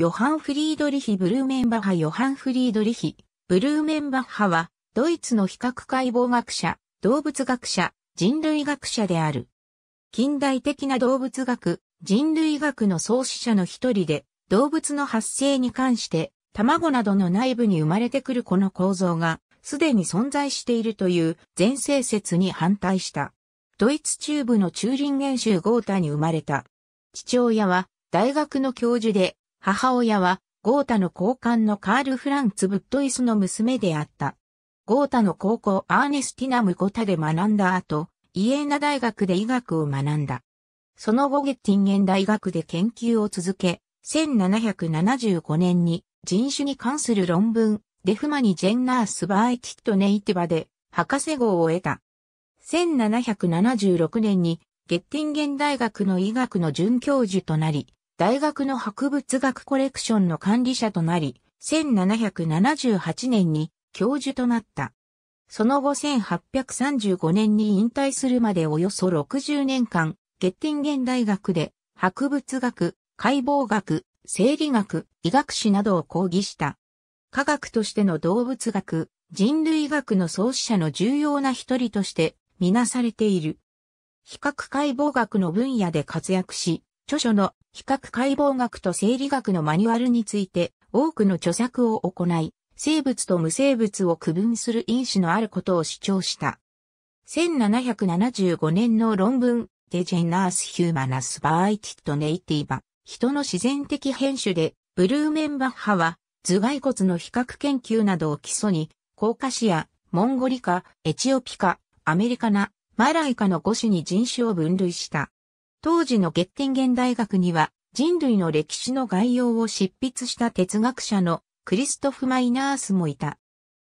ヨハン・フリードリヒ・ブルーメンバッハヨハン・フリードリヒ、ブルーメンバッハは、ドイツの比較解剖学者、動物学者、人類学者である。近代的な動物学、人類学の創始者の一人で、動物の発生に関して、卵などの内部に生まれてくるこの構造が、すでに存在しているという前世説に反対した。ドイツ中部のチューリンゲン州ゴータに生まれた。父親は大学の教授で母親は、ゴータの高官のカール・フランツ・ブットイスの娘であった。ゴータの高校アーネスティナム・ゴタで学んだ後、イエーナ大学で医学を学んだ。その後ゲッティンゲン大学で研究を続け、1775年に人種に関する論文、デフマニ・ジェンナース・バーエティット・ネイティバで博士号を得た。1776年にゲッティンゲン大学の医学の准教授となり、大学の博物学コレクションの管理者となり、1778年に教授となった。その後1835年に引退するまでおよそ60年間、ゲッティンゲン大学で博物学、解剖学、生理学、医学史などを講義した。科学としての動物学、人類学の創始者の重要な一人としてみなされている。比較解剖学の分野で活躍し、著書の比較解剖学と生理学のマニュアルについて多くの著作を行い、生物と無生物を区分する因子のあることを主張した。1775年の論文、デジェナース・ヒューマナス・バーイティット・ネイティバ、人の自然的編種で、ブルーメンバッハは、頭蓋骨の比較研究などを基礎に、コーカシア、モンゴリカ、エチオピカ、アメリカナ、マライカの5種に人種を分類した。当時のゲッティンゲン大学には人類の歴史の概要を執筆した哲学者のクリストフ・マイナースもいた。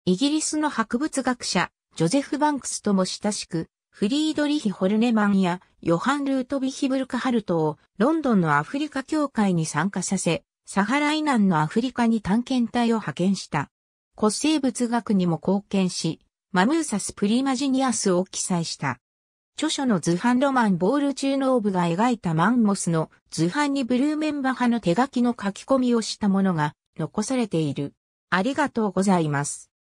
イギリスの博物学者、ジョゼフ・バンクスとも親しく、フリードリヒ・ホルネマンやヨハン・ルートビヒブルカハルトをロンドンのアフリカ協会に参加させ、サハラナ南のアフリカに探検隊を派遣した。古生物学にも貢献し、マムーサス・プリマジニアスを記載した。著書の図版ロマンボール中脳部が描いたマンモスの図版にブルーメンバ派の手書きの書き込みをしたものが残されている。ありがとうございます。